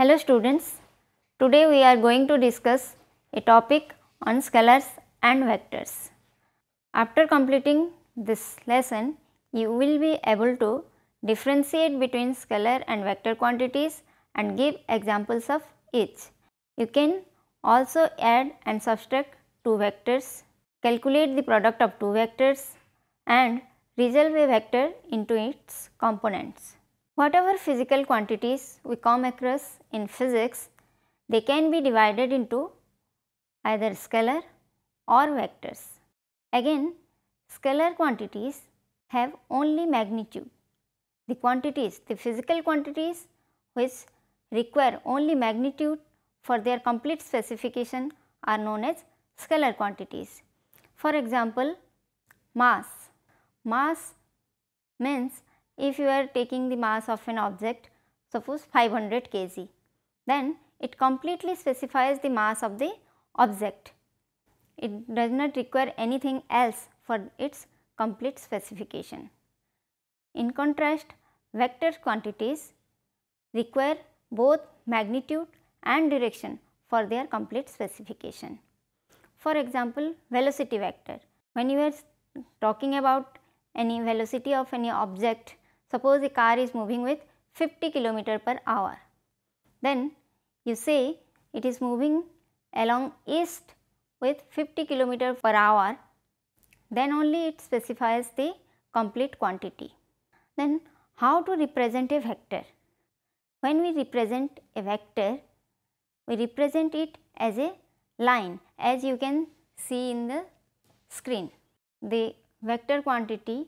Hello students, today we are going to discuss a topic on scalars and vectors. After completing this lesson, you will be able to differentiate between scalar and vector quantities and give examples of each. You can also add and subtract two vectors, calculate the product of two vectors and resolve a vector into its components. Whatever physical quantities we come across in physics, they can be divided into either scalar or vectors. Again, scalar quantities have only magnitude. The quantities, the physical quantities which require only magnitude for their complete specification are known as scalar quantities. For example, mass. Mass means if you are taking the mass of an object suppose 500 kg then it completely specifies the mass of the object. It does not require anything else for its complete specification. In contrast, vector quantities require both magnitude and direction for their complete specification. For example, velocity vector. When you are talking about any velocity of any object Suppose a car is moving with 50 km per hour. Then you say it is moving along east with 50 km per hour. Then only it specifies the complete quantity. Then how to represent a vector? When we represent a vector, we represent it as a line as you can see in the screen. The vector quantity,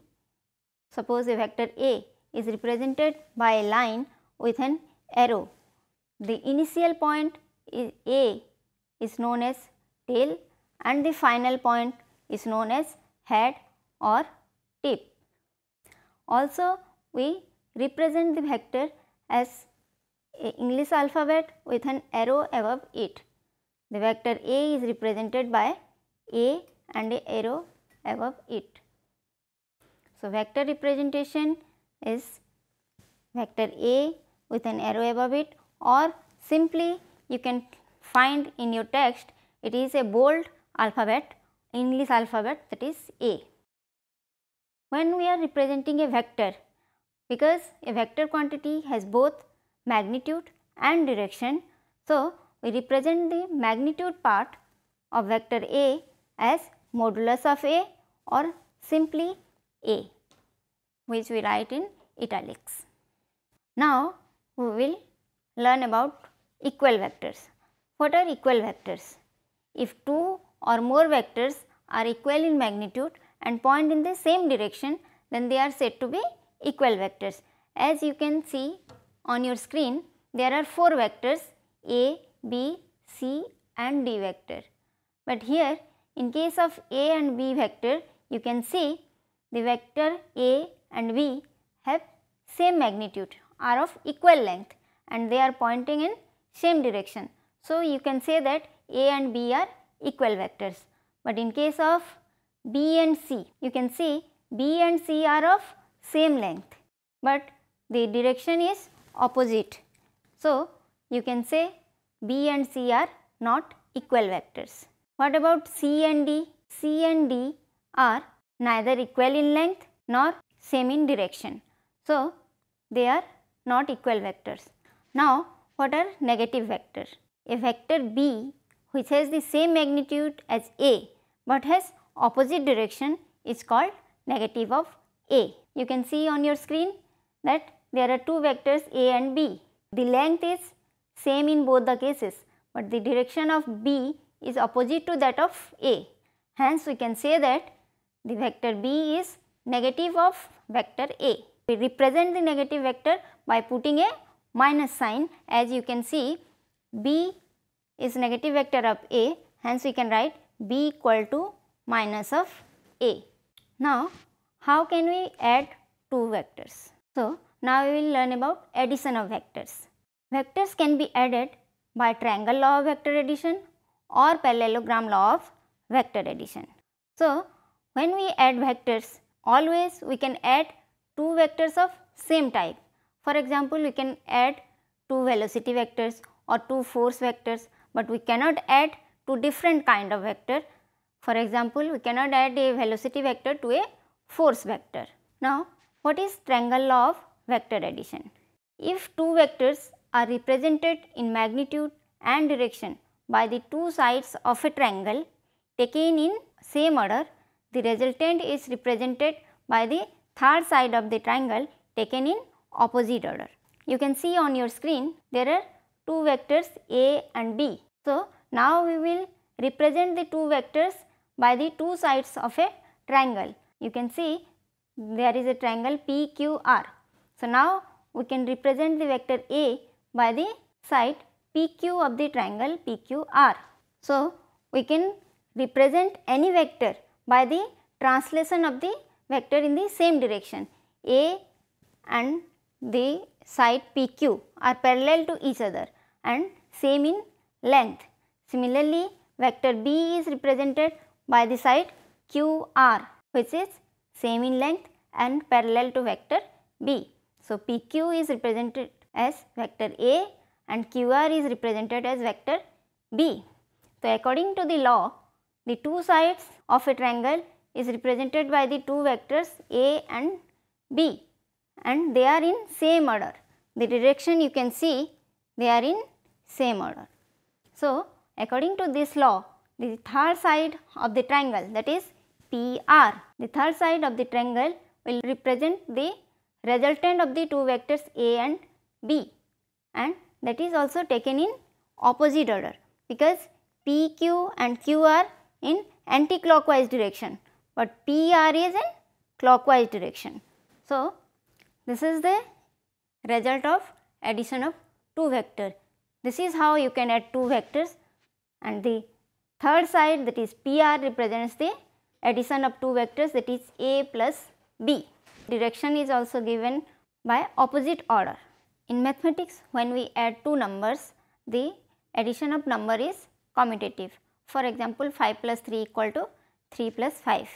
suppose a vector A is represented by a line with an arrow. The initial point is A is known as tail and the final point is known as head or tip. Also we represent the vector as English alphabet with an arrow above it. The vector A is represented by A and a arrow above it. So, vector representation is vector A with an arrow above it or simply you can find in your text it is a bold alphabet English alphabet that is A. When we are representing a vector because a vector quantity has both magnitude and direction. So, we represent the magnitude part of vector A as modulus of A or simply A which we write in italics. Now we will learn about equal vectors. What are equal vectors? If two or more vectors are equal in magnitude and point in the same direction then they are said to be equal vectors. As you can see on your screen there are four vectors A, B, C and D vector. But here in case of A and B vector you can see the vector A and V have same magnitude are of equal length and they are pointing in same direction. So, you can say that A and B are equal vectors. But in case of B and C, you can see B and C are of same length, but the direction is opposite. So, you can say B and C are not equal vectors. What about C and D? C and D are neither equal in length nor same in direction. So, they are not equal vectors. Now, what are negative vectors? A vector B which has the same magnitude as A but has opposite direction is called negative of A. You can see on your screen that there are two vectors A and B. The length is same in both the cases but the direction of B is opposite to that of A. Hence, we can say that the vector B is negative of vector A. We represent the negative vector by putting a minus sign as you can see B is negative vector of A hence we can write B equal to minus of A. Now how can we add two vectors? So now we will learn about addition of vectors. Vectors can be added by triangle law of vector addition or parallelogram law of vector addition. So when we add vectors Always we can add two vectors of same type. For example, we can add two velocity vectors or two force vectors, but we cannot add two different kind of vector. For example, we cannot add a velocity vector to a force vector. Now, what is triangle law of vector addition? If two vectors are represented in magnitude and direction by the two sides of a triangle taken in same order, the resultant is represented by the third side of the triangle taken in opposite order. You can see on your screen there are two vectors A and B. So, now we will represent the two vectors by the two sides of a triangle. You can see there is a triangle PQR. So, now we can represent the vector A by the side PQ of the triangle PQR. So, we can represent any vector by the translation of the vector in the same direction. A and the side PQ are parallel to each other and same in length. Similarly, vector B is represented by the side QR which is same in length and parallel to vector B. So, PQ is represented as vector A and QR is represented as vector B. So, according to the law, the two sides of a triangle is represented by the two vectors A and B and they are in same order. The direction you can see they are in same order. So, according to this law the third side of the triangle that is PR. The third side of the triangle will represent the resultant of the two vectors A and B and that is also taken in opposite order because PQ and QR in anti-clockwise direction but PR is in clockwise direction. So, this is the result of addition of two vector. This is how you can add two vectors and the third side that is PR represents the addition of two vectors that is A plus B. Direction is also given by opposite order. In mathematics when we add two numbers the addition of number is commutative for example, 5 plus 3 equal to 3 plus 5.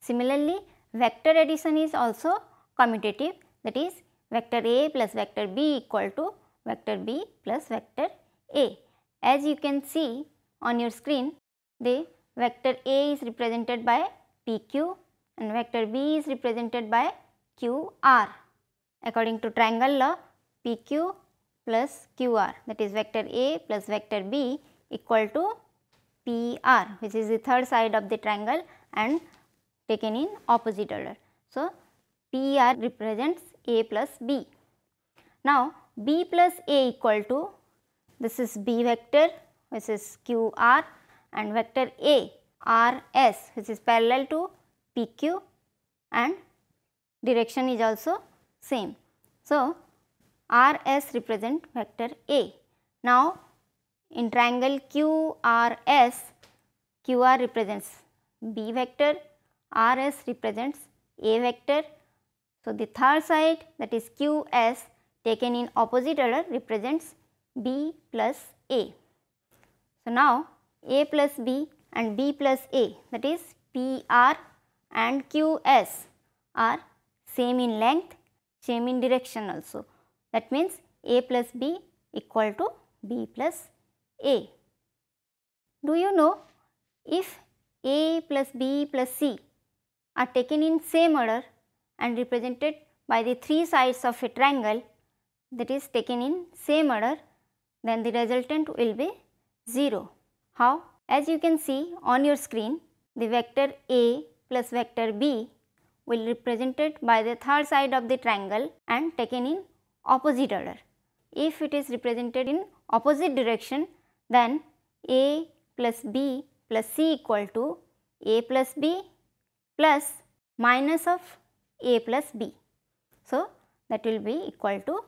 Similarly, vector addition is also commutative that is vector A plus vector B equal to vector B plus vector A. As you can see on your screen, the vector A is represented by PQ and vector B is represented by QR. According to triangle law, PQ plus QR that is vector A plus vector B equal to PR, which is the third side of the triangle and taken in opposite order. So, PR represents A plus B. Now, B plus A equal to this is B vector which is QR and vector A RS which is parallel to PQ and direction is also same. So, RS represent vector A. Now, in triangle QRS, QR represents B vector, RS represents A vector. So, the third side that is QS taken in opposite order represents B plus A. So, now A plus B and B plus A that is PR and QS are same in length, same in direction also. That means A plus B equal to B plus a. Do you know if A plus B plus C are taken in same order and represented by the three sides of a triangle that is taken in same order then the resultant will be 0. How? As you can see on your screen the vector A plus vector B will represented by the third side of the triangle and taken in opposite order. If it is represented in opposite direction then a plus b plus c equal to a plus b plus minus of a plus b. So, that will be equal to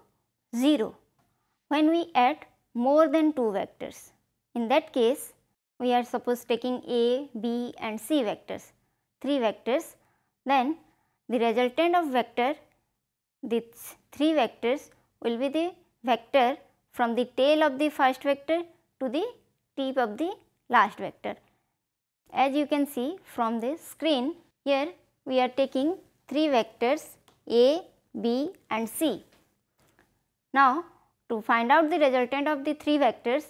0 when we add more than 2 vectors. In that case, we are suppose taking a, b and c vectors, 3 vectors, then the resultant of vector, these 3 vectors will be the vector from the tail of the first vector to the tip of the last vector. As you can see from the screen, here we are taking three vectors A, B and C. Now, to find out the resultant of the three vectors,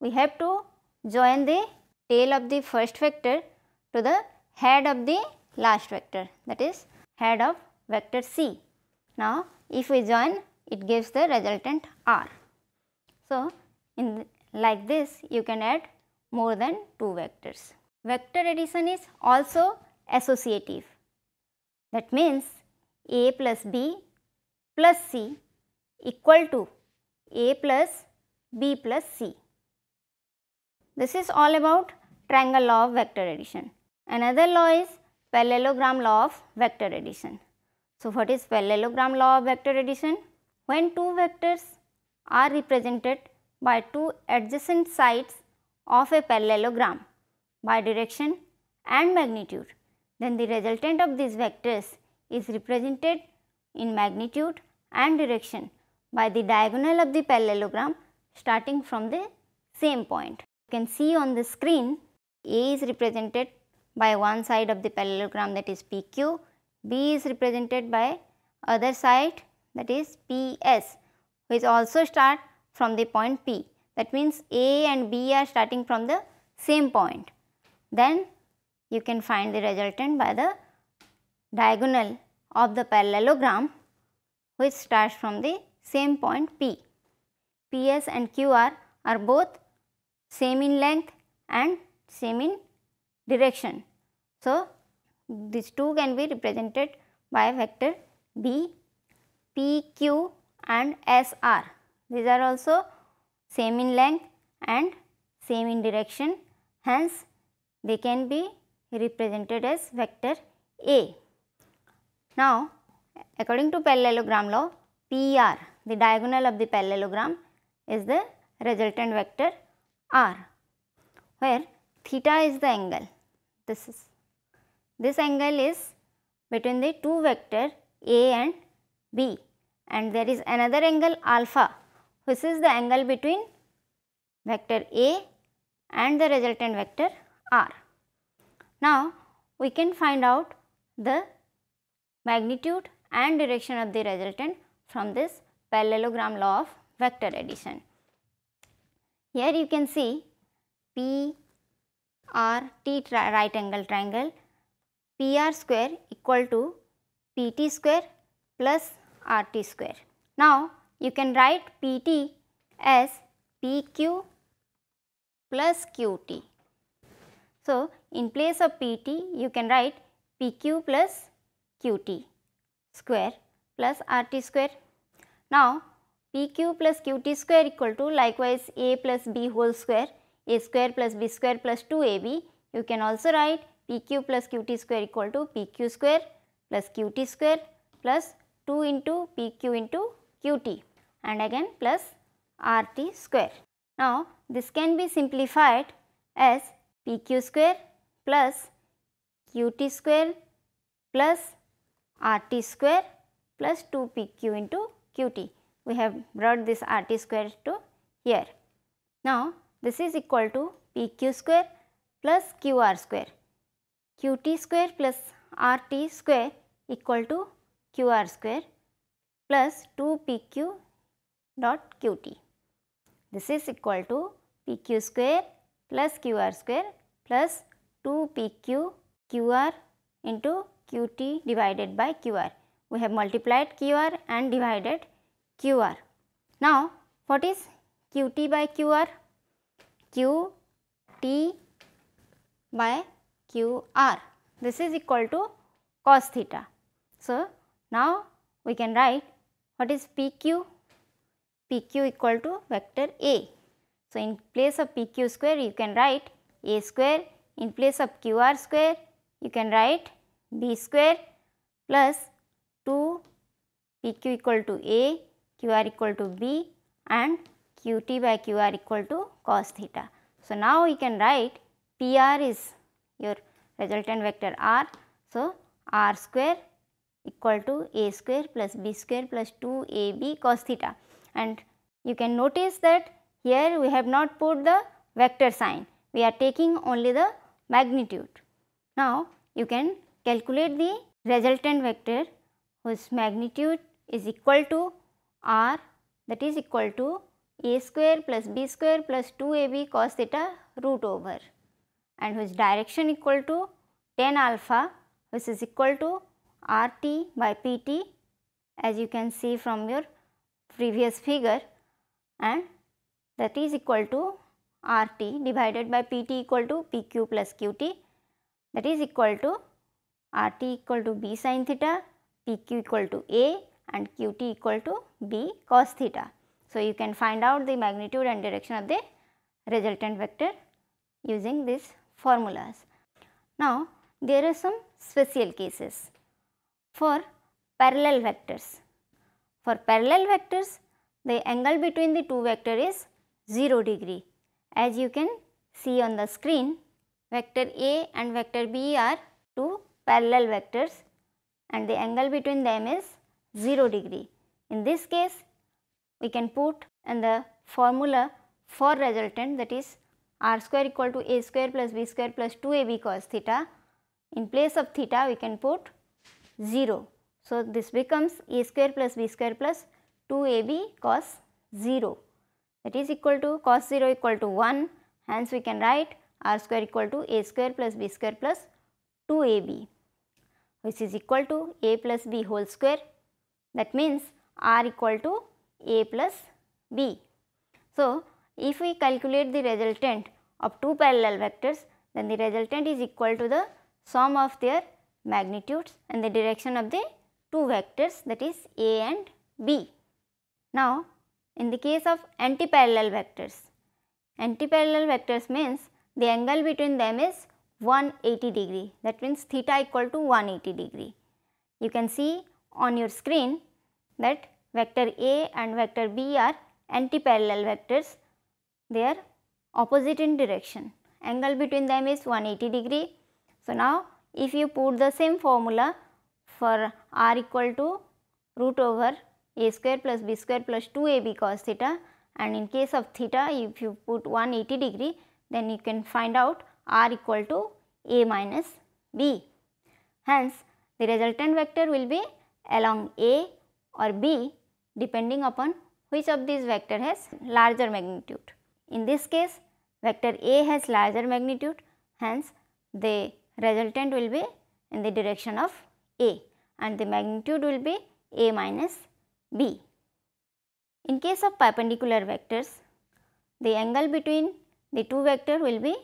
we have to join the tail of the first vector to the head of the last vector that is head of vector C. Now, if we join it gives the resultant R. So, in like this you can add more than 2 vectors. Vector addition is also associative. That means A plus B plus C equal to A plus B plus C. This is all about triangle law of vector addition. Another law is parallelogram law of vector addition. So, what is parallelogram law of vector addition? When two vectors are represented by two adjacent sides of a parallelogram by direction and magnitude, then the resultant of these vectors is represented in magnitude and direction by the diagonal of the parallelogram starting from the same point. You can see on the screen A is represented by one side of the parallelogram that is PQ, B is represented by other side that is PS which also start from the point P. That means A and B are starting from the same point. Then you can find the resultant by the diagonal of the parallelogram which starts from the same point P. PS and QR are both same in length and same in direction. So, these two can be represented by vector B, P, Q and SR. These are also same in length and same in direction. Hence, they can be represented as vector A. Now, according to parallelogram law, PR, the diagonal of the parallelogram is the resultant vector R, where theta is the angle. This is this angle is between the two vector A and B and there is another angle alpha this is the angle between vector A and the resultant vector R. Now, we can find out the magnitude and direction of the resultant from this parallelogram law of vector addition. Here you can see P R T right angle triangle P R square equal to P T square plus R T square. Now, you can write PT as PQ plus QT. So, in place of PT you can write PQ plus QT square plus RT square. Now, PQ plus QT square equal to likewise A plus B whole square, A square plus B square plus 2AB. You can also write PQ plus QT square equal to PQ square plus QT square plus 2 into PQ into QT and again plus RT square. Now this can be simplified as PQ square plus QT square plus RT square plus 2PQ into QT. We have brought this RT square to here. Now this is equal to PQ square plus QR square. QT square plus RT square equal to QR square plus 2PQ dot qt. This is equal to pq square plus qr square plus 2pq qr into qt divided by qr. We have multiplied qr and divided qr. Now, what is qt by qr? qt by qr. This is equal to cos theta. So, now we can write what is pq PQ equal to vector A. So, in place of PQ square you can write A square, in place of QR square you can write B square plus 2 PQ equal to A, QR equal to B and QT by QR equal to cos theta. So, now we can write PR is your resultant vector R. So, R square equal to A square plus B square plus 2AB cos theta and you can notice that here we have not put the vector sign, we are taking only the magnitude. Now, you can calculate the resultant vector whose magnitude is equal to r that is equal to a square plus b square plus 2ab cos theta root over and whose direction equal to 10 alpha which is equal to rt by pt as you can see from your previous figure and that is equal to RT divided by PT equal to PQ plus QT that is equal to RT equal to B sin theta, PQ equal to A and QT equal to B cos theta. So, you can find out the magnitude and direction of the resultant vector using these formulas. Now, there are some special cases for parallel vectors. For parallel vectors, the angle between the two vectors is 0 degree. As you can see on the screen, vector A and vector B are two parallel vectors and the angle between them is 0 degree. In this case, we can put in the formula for resultant that is r square equal to a square plus b square plus 2ab cos theta. In place of theta, we can put 0. So, this becomes a square plus b square plus 2ab cos 0 that is equal to cos 0 equal to 1 hence we can write r square equal to a square plus b square plus 2ab which is equal to a plus b whole square that means r equal to a plus b. So, if we calculate the resultant of two parallel vectors then the resultant is equal to the sum of their magnitudes and the direction of the two vectors that is A and B. Now, in the case of antiparallel vectors, antiparallel vectors means the angle between them is 180 degree that means theta equal to 180 degree. You can see on your screen that vector A and vector B are antiparallel vectors, they are opposite in direction, angle between them is 180 degree. So, now if you put the same formula for r equal to root over a square plus b square plus 2ab cos theta and in case of theta if you put 180 degree then you can find out r equal to a minus b. Hence, the resultant vector will be along a or b depending upon which of these vector has larger magnitude. In this case vector a has larger magnitude hence the resultant will be in the direction of a and the magnitude will be A minus B. In case of perpendicular vectors, the angle between the two vector will be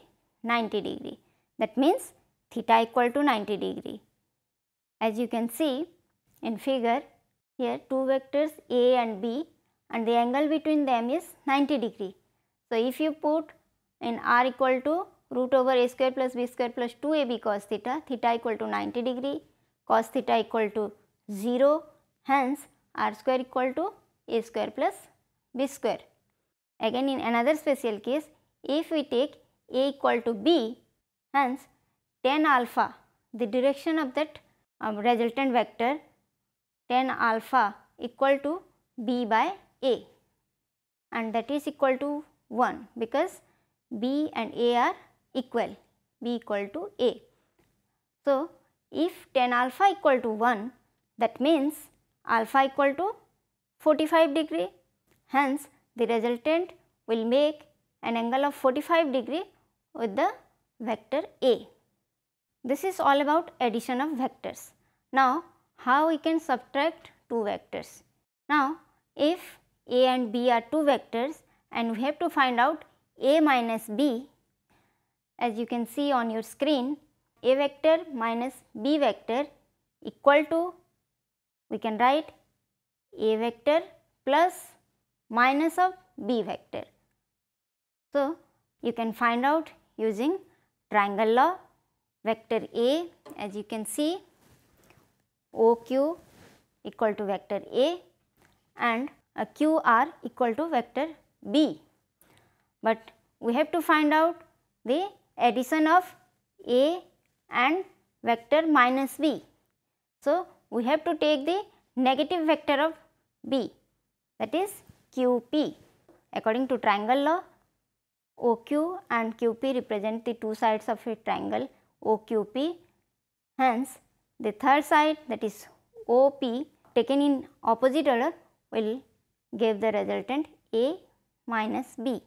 90 degree. That means theta equal to 90 degree. As you can see in figure, here two vectors A and B and the angle between them is 90 degree. So, if you put in r equal to root over a square plus b square plus 2ab cos theta, theta equal to 90 degree cos theta equal to 0 hence r square equal to a square plus b square. Again in another special case if we take a equal to b hence tan alpha the direction of that um, resultant vector tan alpha equal to b by a and that is equal to 1 because b and a are equal b equal to a. So, if tan alpha equal to 1 that means alpha equal to 45 degree hence the resultant will make an angle of 45 degree with the vector A. This is all about addition of vectors. Now how we can subtract two vectors? Now if A and B are two vectors and we have to find out A minus B as you can see on your screen a vector minus b vector equal to we can write a vector plus minus of b vector. So, you can find out using triangle law vector A as you can see OQ equal to vector A and QR equal to vector B. But we have to find out the addition of A and vector minus b. So, we have to take the negative vector of b that is qp. According to triangle law, OQ and QP represent the two sides of a triangle OQP. Hence, the third side that is OP taken in opposite order will give the resultant A minus B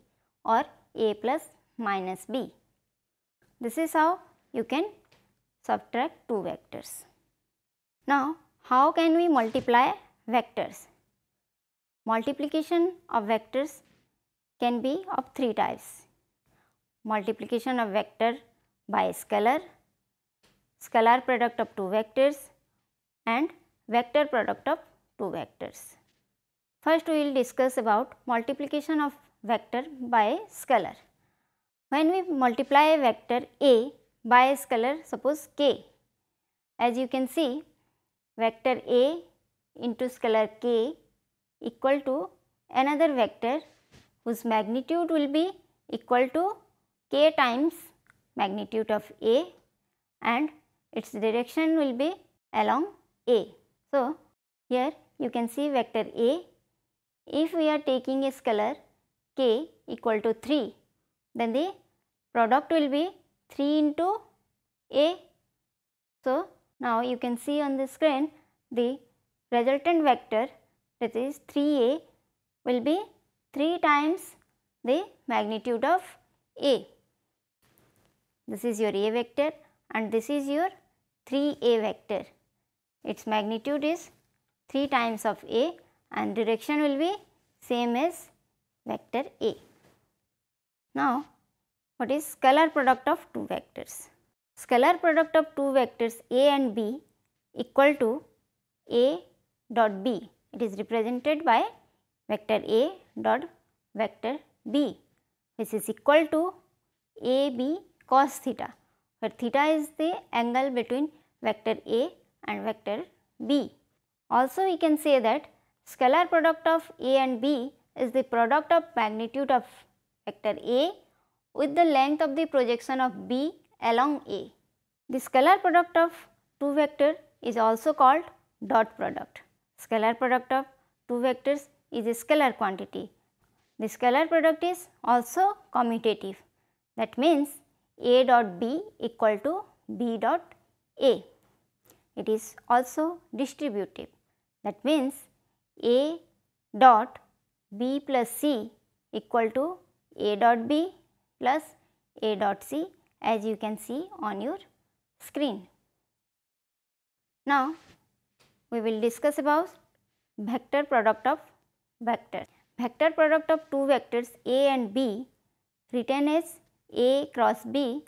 or A plus minus B. This is how you can subtract 2 vectors. Now, how can we multiply vectors? Multiplication of vectors can be of three types. Multiplication of vector by scalar, scalar product of two vectors and vector product of two vectors. First we will discuss about multiplication of vector by scalar. When we multiply a vector A bias color suppose k. As you can see vector A into scalar k equal to another vector whose magnitude will be equal to k times magnitude of A and its direction will be along A. So, here you can see vector A. If we are taking a scalar k equal to 3, then the product will be 3 into A. So, now you can see on the screen the resultant vector that is 3A will be 3 times the magnitude of A. This is your A vector and this is your 3A vector. Its magnitude is 3 times of A and direction will be same as vector A. Now, what is scalar product of two vectors. Scalar product of two vectors A and B equal to A dot B. It is represented by vector A dot vector B which is equal to A B cos theta where theta is the angle between vector A and vector B. Also we can say that scalar product of A and B is the product of magnitude of vector A with the length of the projection of B along A. the scalar product of two vector is also called dot product. Scalar product of two vectors is a scalar quantity. The scalar product is also commutative. That means A dot B equal to B dot A. It is also distributive. That means A dot B plus C equal to A dot B plus A dot C as you can see on your screen. Now, we will discuss about vector product of vectors. Vector product of two vectors A and B written as A cross B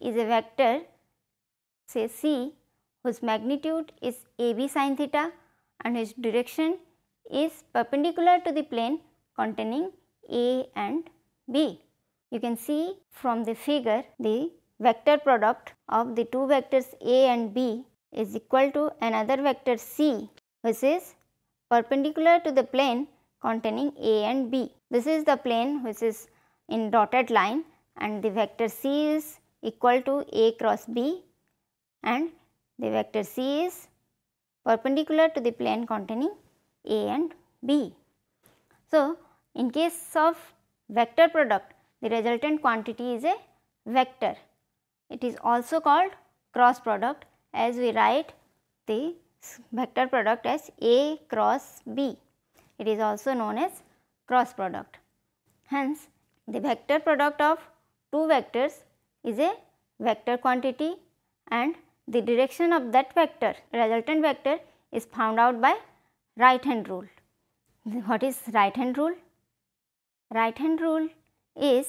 is a vector say C whose magnitude is AB sin theta and whose direction is perpendicular to the plane containing A and B. You can see from the figure the vector product of the two vectors A and B is equal to another vector C which is perpendicular to the plane containing A and B. This is the plane which is in dotted line and the vector C is equal to A cross B and the vector C is perpendicular to the plane containing A and B. So, in case of vector product the resultant quantity is a vector. It is also called cross product as we write the vector product as A cross B. It is also known as cross product. Hence, the vector product of two vectors is a vector quantity and the direction of that vector resultant vector is found out by right hand rule. What is right hand rule? Right hand rule is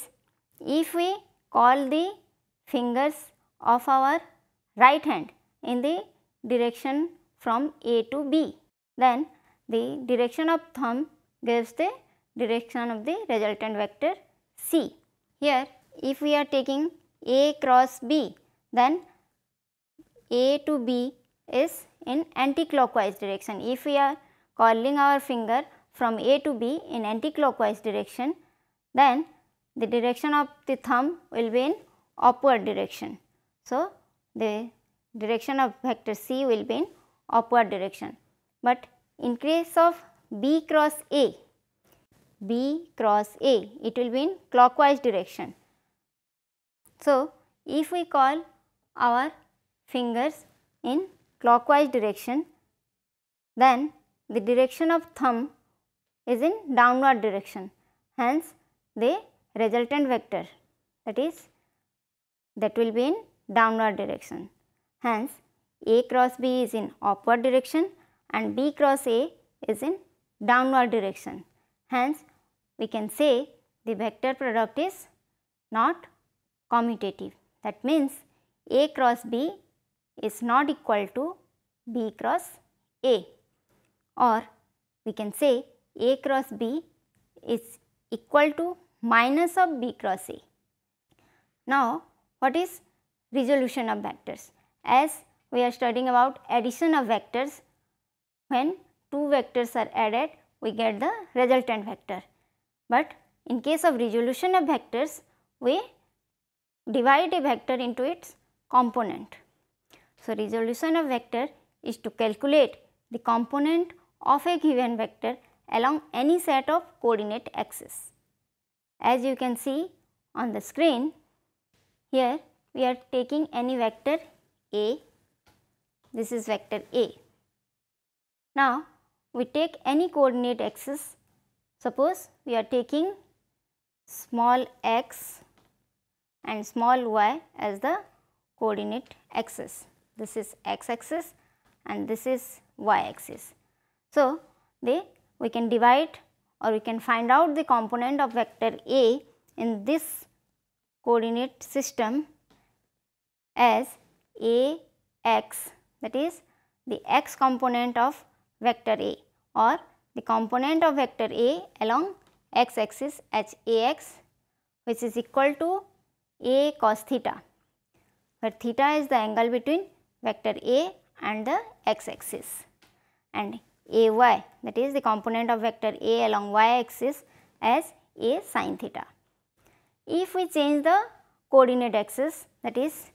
if we call the fingers of our right hand in the direction from A to B, then the direction of thumb gives the direction of the resultant vector C. Here if we are taking A cross B, then A to B is in anticlockwise direction. If we are calling our finger from A to B in anticlockwise direction, then the direction of the thumb will be in upward direction. So, the direction of vector C will be in upward direction. But in case of B cross A, B cross A, it will be in clockwise direction. So, if we call our fingers in clockwise direction, then the direction of thumb is in downward direction. Hence, the resultant vector that is that will be in downward direction. Hence, A cross B is in upward direction and B cross A is in downward direction. Hence, we can say the vector product is not commutative. That means, A cross B is not equal to B cross A or we can say A cross B is equal to minus of B cross A. Now, what is resolution of vectors? As we are studying about addition of vectors, when two vectors are added, we get the resultant vector. But in case of resolution of vectors, we divide a vector into its component. So, resolution of vector is to calculate the component of a given vector along any set of coordinate axes. As you can see on the screen, here we are taking any vector A, this is vector A. Now we take any coordinate axis, suppose we are taking small x and small y as the coordinate axis. This is x axis and this is y axis. So, they we can divide or we can find out the component of vector A in this coordinate system as A x that is the x component of vector A or the component of vector A along x axis as Ax which is equal to A cos theta where theta is the angle between vector A and the x axis and ay that is the component of vector a along y axis as a sine theta. If we change the coordinate axis that is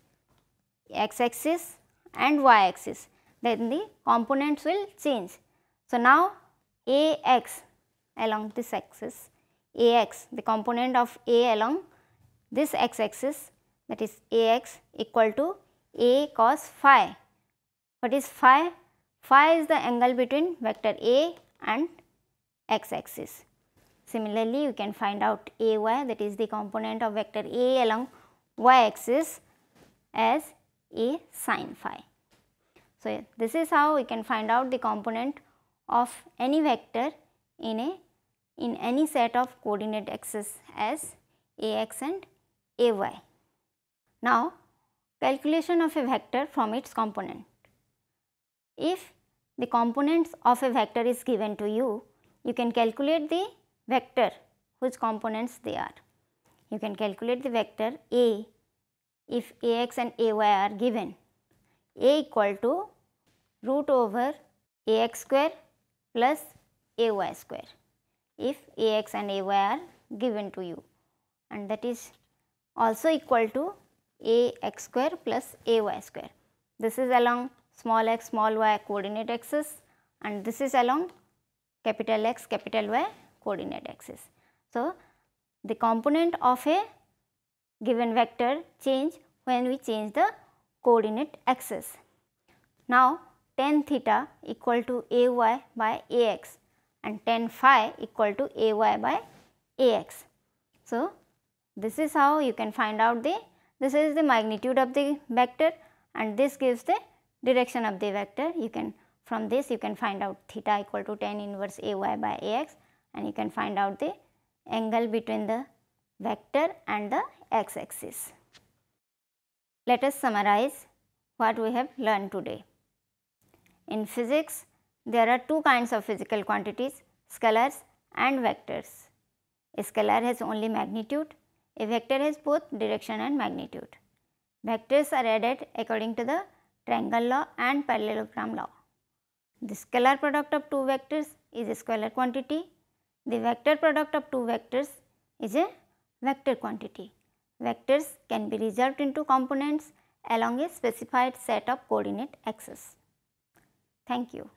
x axis and y axis then the components will change. So, now ax along this axis ax the component of a along this x axis that is ax equal to a cos phi. What is phi? Phi is the angle between vector A and x axis. Similarly, you can find out Ay that is the component of vector A along y axis as A sine phi. So, this is how we can find out the component of any vector in a in any set of coordinate axes as Ax and Ay. Now, calculation of a vector from its component. If the components of a vector is given to you, you can calculate the vector whose components they are. You can calculate the vector A if Ax and Ay are given. A equal to root over Ax square plus Ay square if Ax and Ay are given to you and that is also equal to Ax square plus Ay square. This is along small x, small y coordinate axis and this is along capital X, capital Y coordinate axis. So, the component of a given vector change when we change the coordinate axis. Now, tan theta equal to Ay by Ax and tan phi equal to Ay by Ax. So, this is how you can find out the, this is the magnitude of the vector and this gives the direction of the vector you can from this you can find out theta equal to tan inverse ay by ax and you can find out the angle between the vector and the x axis. Let us summarize what we have learned today. In physics, there are two kinds of physical quantities, scalars and vectors. A scalar has only magnitude, a vector has both direction and magnitude. Vectors are added according to the triangle law and parallelogram law. The scalar product of two vectors is a scalar quantity. The vector product of two vectors is a vector quantity. Vectors can be resolved into components along a specified set of coordinate axes. Thank you.